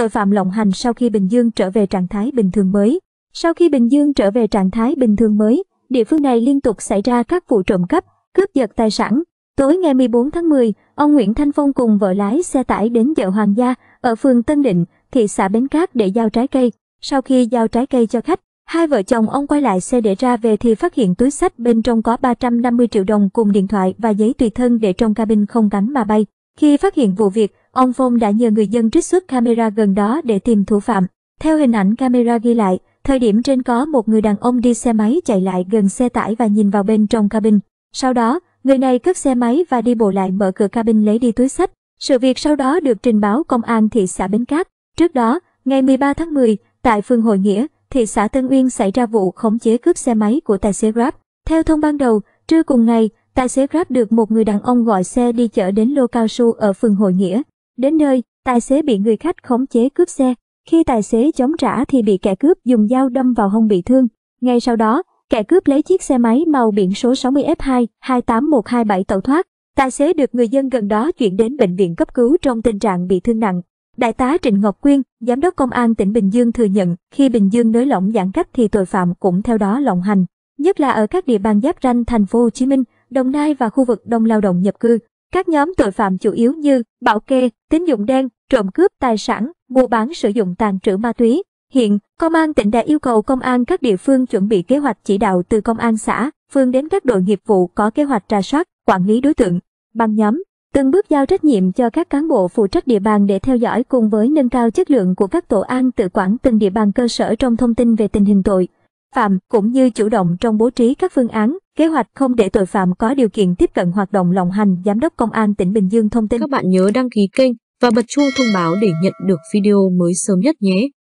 Tội phạm lộng hành sau khi Bình Dương trở về trạng thái bình thường mới. Sau khi Bình Dương trở về trạng thái bình thường mới, địa phương này liên tục xảy ra các vụ trộm cắp, cướp giật tài sản. Tối ngày 14 tháng 10, ông Nguyễn Thanh Phong cùng vợ lái xe tải đến chợ Hoàng gia ở phường Tân Định, thị xã Bến Cát để giao trái cây. Sau khi giao trái cây cho khách, hai vợ chồng ông quay lại xe để ra về thì phát hiện túi sách bên trong có 350 triệu đồng cùng điện thoại và giấy tùy thân để trong cabin không cánh mà bay. Khi phát hiện vụ việc, ông Phong đã nhờ người dân trích xuất camera gần đó để tìm thủ phạm. Theo hình ảnh camera ghi lại, thời điểm trên có một người đàn ông đi xe máy chạy lại gần xe tải và nhìn vào bên trong cabin. Sau đó, người này cất xe máy và đi bộ lại mở cửa cabin lấy đi túi sách. Sự việc sau đó được trình báo công an thị xã Bến Cát. Trước đó, ngày 13 tháng 10, tại phường Hội Nghĩa, thị xã Tân Uyên xảy ra vụ khống chế cướp xe máy của tài xế Grab. Theo thông ban đầu, trưa cùng ngày, tài xế Grab được một người đàn ông gọi xe đi chở đến lô cao su ở phường Hội Nghĩa. Đến nơi, tài xế bị người khách khống chế cướp xe. Khi tài xế chống trả thì bị kẻ cướp dùng dao đâm vào hông bị thương. Ngay sau đó, kẻ cướp lấy chiếc xe máy màu biển số 60F2 28127 tẩu thoát. Tài xế được người dân gần đó chuyển đến bệnh viện cấp cứu trong tình trạng bị thương nặng. Đại tá Trịnh Ngọc Quyên, Giám đốc Công an tỉnh Bình Dương thừa nhận khi Bình Dương nới lỏng giãn cách thì tội phạm cũng theo đó lộng hành, nhất là ở các địa bàn giáp ranh thành phố Hồ Chí Minh, Đồng Nai và khu vực đông lao động nhập cư. Các nhóm tội phạm chủ yếu như bảo kê, tín dụng đen, trộm cướp tài sản, mua bán sử dụng tàn trữ ma túy. Hiện, Công an tỉnh đã yêu cầu công an các địa phương chuẩn bị kế hoạch chỉ đạo từ công an xã, phương đến các đội nghiệp vụ có kế hoạch tra soát, quản lý đối tượng, băng nhóm, từng bước giao trách nhiệm cho các cán bộ phụ trách địa bàn để theo dõi cùng với nâng cao chất lượng của các tổ an tự quản từng địa bàn cơ sở trong thông tin về tình hình tội phạm cũng như chủ động trong bố trí các phương án, kế hoạch không để tội phạm có điều kiện tiếp cận hoạt động lộng hành Giám đốc Công an tỉnh Bình Dương thông tin. Các bạn nhớ đăng ký kênh và bật chuông thông báo để nhận được video mới sớm nhất nhé.